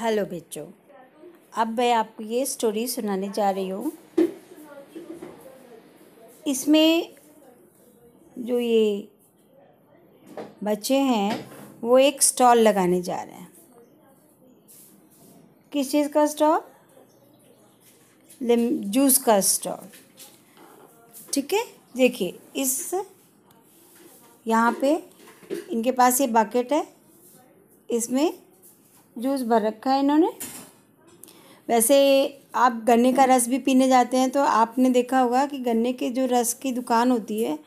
Hello बच्चों अब मैं आपको ये स्टोरी सुनाने जा रही हूँ इसमें जो ये बच्चे हैं वो एक स्टॉल लगाने जा रहे हैं किस चीज़ का स्टॉल जूस का स्टॉल ठीक है देखिए इस यहाँ पे इनके पास ये बकेट है इसमें जूस भर रखा है इन्होंने वैसे आप गन्ने का रस भी पीने जाते हैं तो आपने देखा होगा कि गन्ने के जो रस की दुकान होती है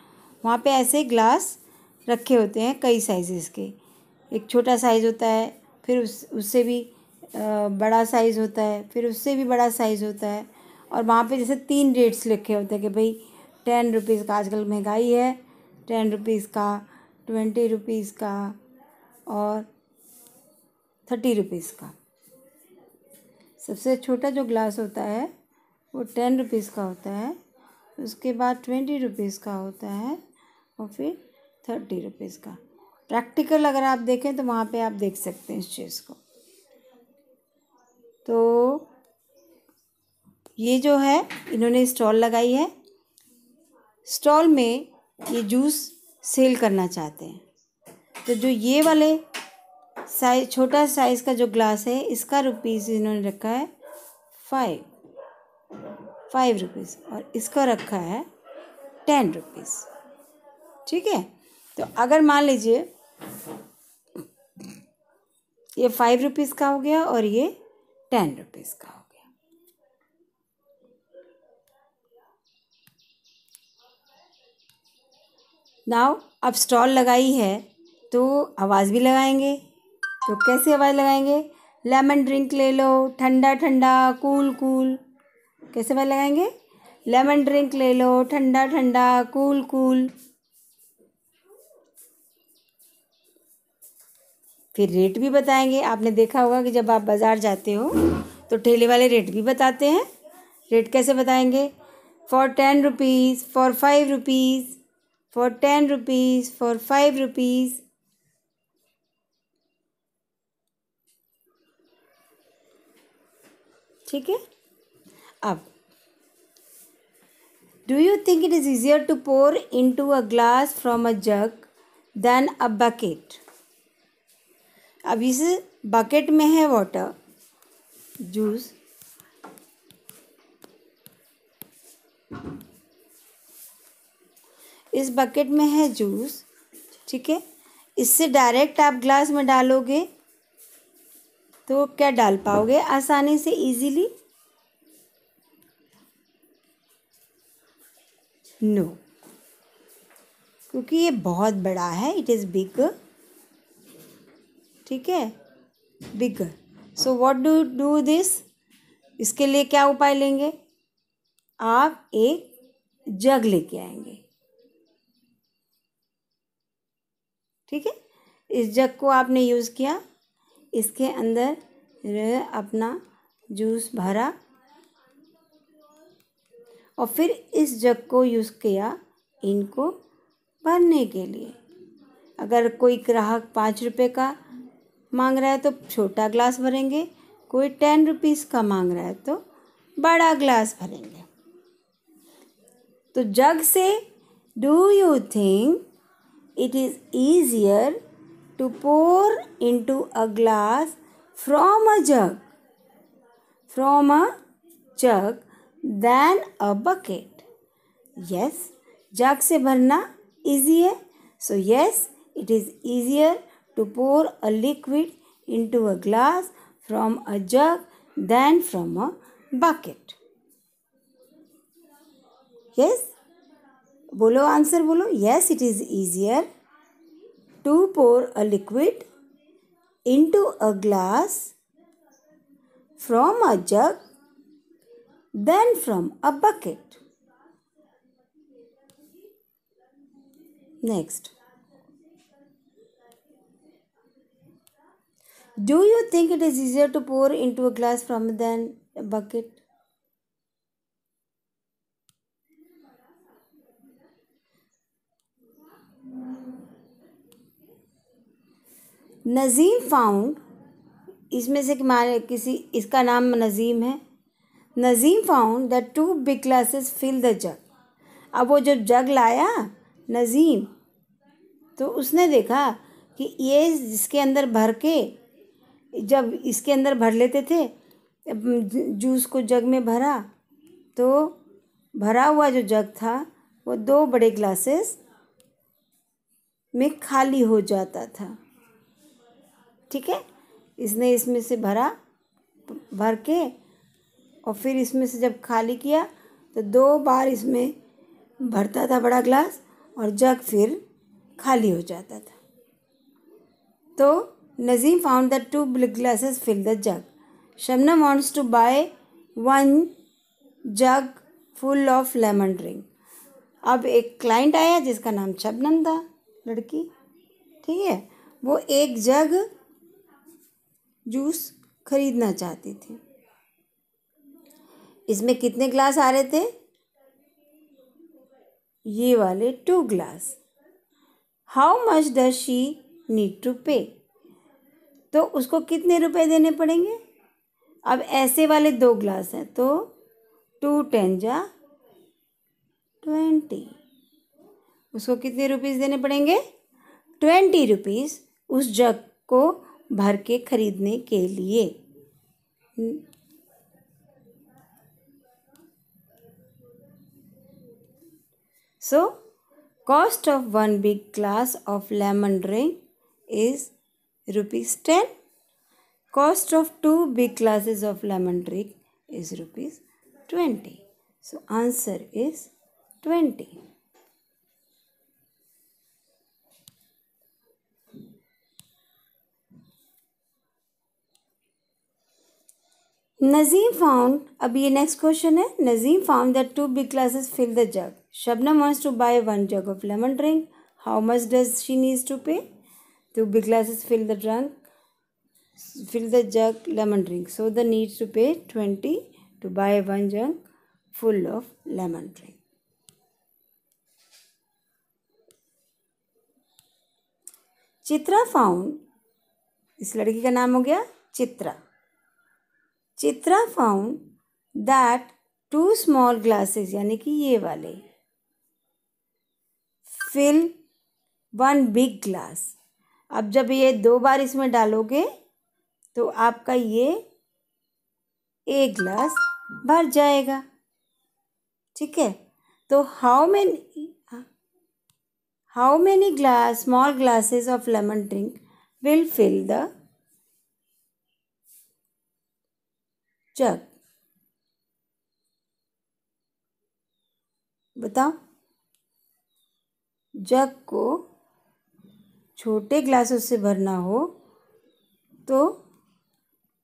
वहाँ पे ऐसे ग्लास रखे होते हैं कई साइजेस के एक छोटा साइज़ होता है फिर उस उससे भी बड़ा साइज़ होता है फिर उससे भी बड़ा साइज़ होता है और वहाँ पे जैसे तीन रेट्स लिखे होते हैं कि भाई टेन रुपीज़ का आजकल महंगाई है टेन रुपीज़ का ट्वेंटी रुपीज़ का और थर्टी रुपीज़ का सबसे छोटा जो ग्लास होता है वो टेन रुपीज़ का होता है उसके बाद ट्वेंटी रुपीज़ का होता है और फिर थर्टी रुपीज़ का प्रैक्टिकल अगर आप देखें तो वहाँ पे आप देख सकते हैं इस चीज़ को तो ये जो है इन्होंने स्टॉल लगाई है स्टॉल में ये जूस सेल करना चाहते हैं तो जो ये वाले साइज छोटा साइज़ का जो ग्लास है इसका रुपीज़ इन्होंने रखा है फाइव फाइव रुपीज़ और इसका रखा है टेन रुपीज़ ठीक है तो अगर मान लीजिए ये फाइव रुपीज़ का हो गया और ये टेन रुपीज़ का हो गया नाव अब स्टॉल लगाई है तो आवाज़ भी लगाएंगे तो कैसे आवाज़ लगाएंगे लेमन ड्रिंक ले लो ठंडा ठंडा कूल कूल कैसे आवाज़ लगाएंगे लेमन ड्रिंक ले लो ठंडा ठंडा कूल कूल फिर रेट भी बताएंगे आपने देखा होगा कि जब आप बाज़ार जाते हो तो ठेले वाले रेट भी बताते हैं रेट कैसे बताएंगे for ten rupees for five rupees for ten rupees for five rupees ठीक है अब do you think it is easier to pour into a glass from a jug than a bucket अब इस bucket में है water juice इस bucket में है जूस ठीक है इससे डायरेक्ट आप ग्लास में डालोगे तो क्या डाल पाओगे आसानी से इजीली नो no. क्योंकि ये बहुत बड़ा है इट इज़ बिग ठीक है big so what do do this इसके लिए क्या उपाय लेंगे आप एक जग लेके आएंगे ठीक है इस जग को आपने यूज़ किया इसके अंदर अपना जूस भरा और फिर इस जग को यूज़ किया इनको भरने के लिए अगर कोई ग्राहक पाँच रुपये का मांग रहा है तो छोटा ग्लास भरेंगे कोई टेन रुपीज़ का मांग रहा है तो बड़ा ग्लास भरेंगे तो जग से do you think it is easier to pour into a glass from a jug from a jug than a bucket yes jug se bharna easy hai so yes it is easier to pour a liquid into a glass from a jug than from a bucket yes bolo answer bolo. Yes, it is easier to pour a liquid into a glass from a jug then from a bucket. Next. Do you think it is easier to pour into a glass from than a bucket? Nazeem found इसमें से माने किसी इसका नाम नज़ीम है Nazeem found the two big glasses fill the jug अब वो जब जग लाया नज़ीम तो उसने देखा कि ये जिसके अंदर भर के जब इसके अंदर भर लेते थे जूस को जग में भरा तो भरा हुआ जो जग था वो दो बड़े ग्लासेस में खाली हो जाता था ठीक है इसने इसमें से भरा भर के और फिर इसमें से जब खाली किया तो दो बार इसमें भरता था बड़ा ग्लास और जग फिर खाली हो जाता था तो Nazeem found the two glasses fill the jug Shabnam wants to buy one jug full of lemon drink अब एक क्लाइंट आया जिसका नाम शबनम था लड़की ठीक है वो एक जग जूस खरीदना चाहती थी इसमें कितने ग्लास आ रहे थे ये वाले two glass how much does she need to pay तो उसको कितने रुपए देने पड़ेंगे अब ऐसे वाले दो ग्लास हैं तो टू टेन जा ट्वेंटी उसको कितने रुपीस देने पड़ेंगे ट्वेंटी रुपीस उस जग को भर के खरीदने के लिए so cost of one big glass of lemon drink is rupees ten cost of two big glasses of lemon drink is rupees twenty so answer is twenty Najeem found अब ये नेक्स्ट क्वेश्चन है Najeem found that two big glasses fill the jug Shabnam wants to buy one jug of lemon drink how much does she needs to pay two big glasses fill the drunk fill the jug lemon drink so the needs to pay twenty to buy one jug full of lemon drink Chitra found इस लड़की का नाम हो गया Chitra Chitra found that two small glasses यानी कि ये वाले फिल वन बिग ग्लास अब जब ये दो बार इसमें डालोगे तो आपका ये एक ग्लास भर जाएगा ठीक है तो how many how many glass small glasses of lemon drink will fill the jug बताओ जग को छोटे ग्लासों से भरना हो तो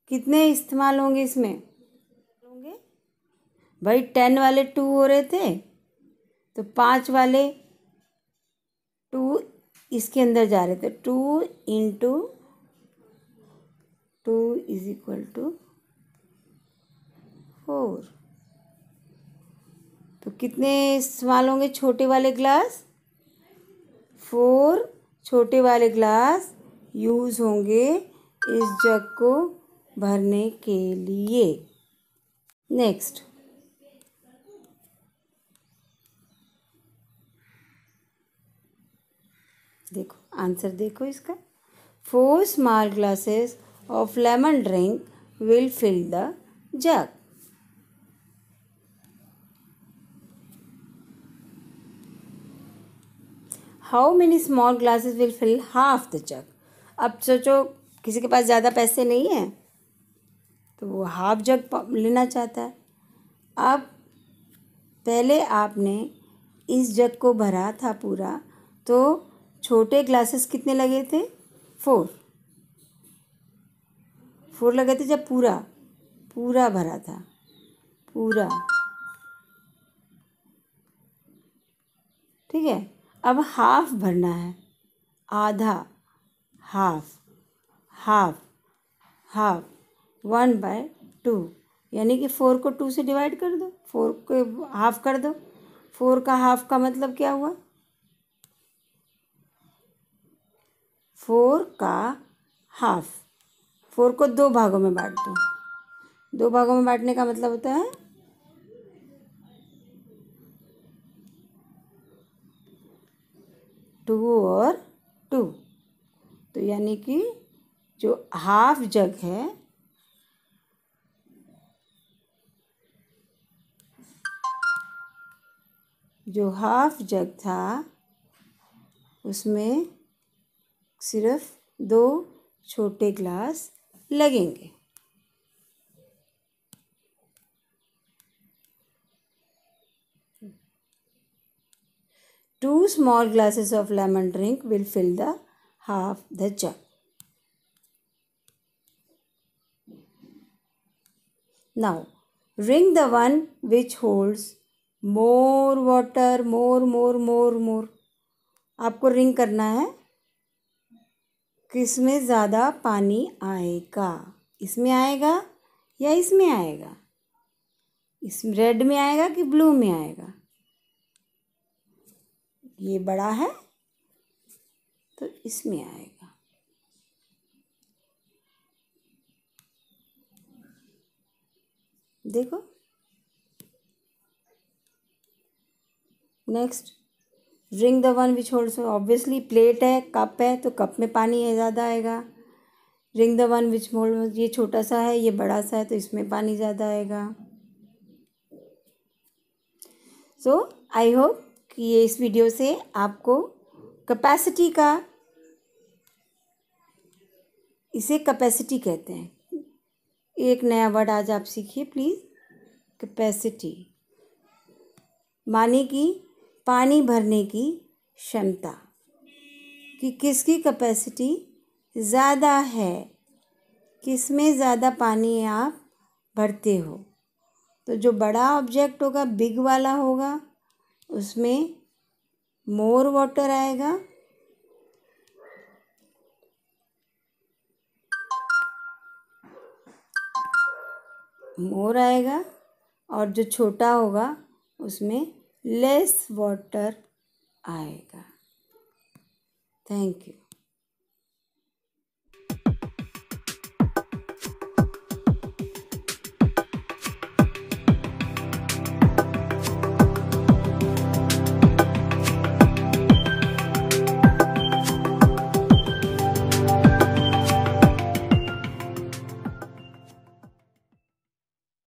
कितने इस्तेमाल होंगे इसमें होंगे भाई टेन वाले टू हो रहे थे तो पाँच वाले टू इसके अंदर जा रहे थे two into two is equal to four तो कितने इस्तेमाल होंगे छोटे वाले ग्लास फोर छोटे वाले ग्लास यूज़ होंगे इस जग को भरने के लिए नेक्स्ट देखो आंसर देखो इसका four small glasses of lemon drink will fill the jug how many small glasses will fill half the jug अब सोचो किसी के पास ज़्यादा पैसे नहीं हैं तो वो हाफ जग लेना चाहता है अब पहले आपने इस जग को भरा था पूरा तो छोटे ग्लासेस कितने लगे थे फोर फोर लगे थे जब पूरा पूरा भरा था पूरा ठीक है अब हाफ भरना है आधा half half half one by two यानी कि फोर को टू से डिवाइड कर दो फोर को हाफ कर दो फोर का हाफ का मतलब क्या हुआ फोर का हाफ फोर को दो भागों में बांट दो दो भागों में बांटने का मतलब होता है टू और टू तो यानी कि जो हाफ जग है जो हाफ जग था उसमें सिर्फ दो छोटे ग्लास लगेंगे Two small glasses of lemon drink will fill the half the jug. Now, ring the one which holds more water, more, more, more, more. आपको रिंग करना है किसमें ज़्यादा पानी आएगा इसमें आएगा या इसमें आएगा इस रेड में आएगा कि ब्लू में आएगा ये बड़ा है तो इसमें आएगा देखो next drink the one which holds obviously plate है कप है तो कप में पानी है ज़्यादा आएगा drink the one which hold ये छोटा सा है ये बड़ा सा है तो इसमें पानी ज़्यादा आएगा सो आई होप ये इस वीडियो से आपको कैपेसिटी का इसे कैपेसिटी कहते हैं एक नया वर्ड आज आप सीखिए प्लीज़ कैपेसिटी माने कि पानी भरने की क्षमता कि किसकी कैपेसिटी ज़्यादा है किस में ज़्यादा पानी आप भरते हो तो जो बड़ा ऑब्जेक्ट होगा बिग वाला होगा उसमें मोर वाटर आएगा मोर आएगा और जो छोटा होगा उसमें लेस वाटर आएगा थैंक यू